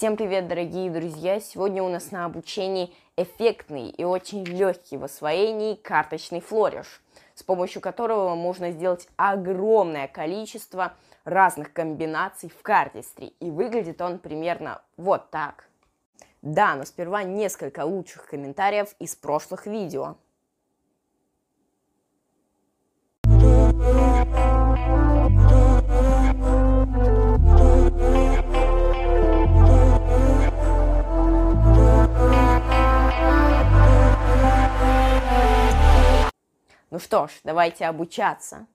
Всем привет, дорогие друзья! Сегодня у нас на обучении эффектный и очень легкий в освоении карточный флориш, с помощью которого можно сделать огромное количество разных комбинаций в картистре. И выглядит он примерно вот так. Да, но сперва несколько лучших комментариев из прошлых видео. Ну что ж, давайте обучаться.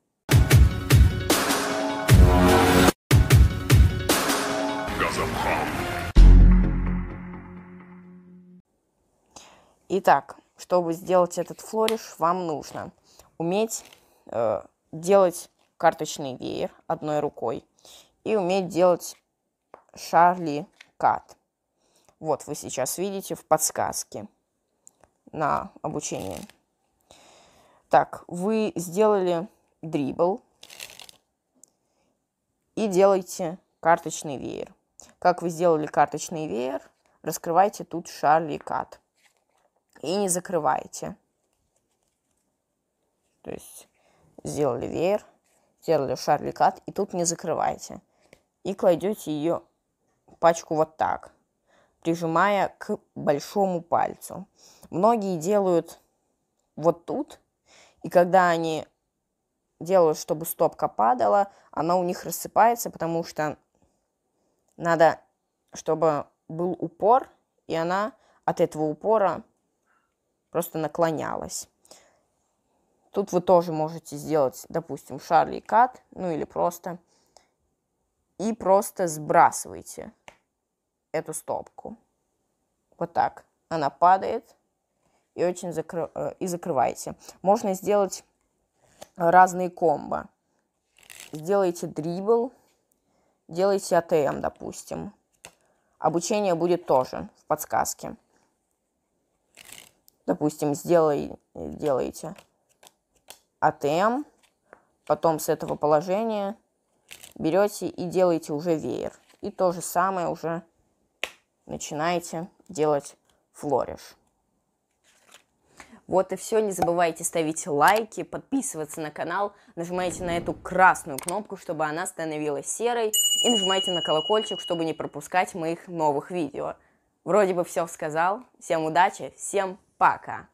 Итак, чтобы сделать этот флориш, вам нужно уметь э, делать карточный веер одной рукой и уметь делать Шарли Кат. Вот вы сейчас видите в подсказке на обучение. Так, вы сделали дрибл и делайте карточный веер. Как вы сделали карточный веер, раскрывайте тут Шарли Кат. И не закрывайте. То есть сделали веер, сделали Шарли Кат, и тут не закрывайте И кладете ее пачку вот так, прижимая к большому пальцу. Многие делают вот тут, и когда они делают, чтобы стопка падала, она у них рассыпается, потому что надо, чтобы был упор, и она от этого упора просто наклонялась. Тут вы тоже можете сделать, допустим, Шарли Кат, ну или просто, и просто сбрасываете эту стопку. Вот так. Она падает, и очень закры... Э, и закрываете. Можно сделать разные комбо. Сделайте дрибл, делайте АТМ, допустим. Обучение будет тоже в подсказке. Допустим, сделай, делаете АТМ, потом с этого положения берете и делаете уже веер. И то же самое уже начинаете делать флориш. Вот и все. Не забывайте ставить лайки, подписываться на канал. Нажимайте на эту красную кнопку, чтобы она становилась серой. И нажимайте на колокольчик, чтобы не пропускать моих новых видео. Вроде бы все сказал. Всем удачи, всем пока!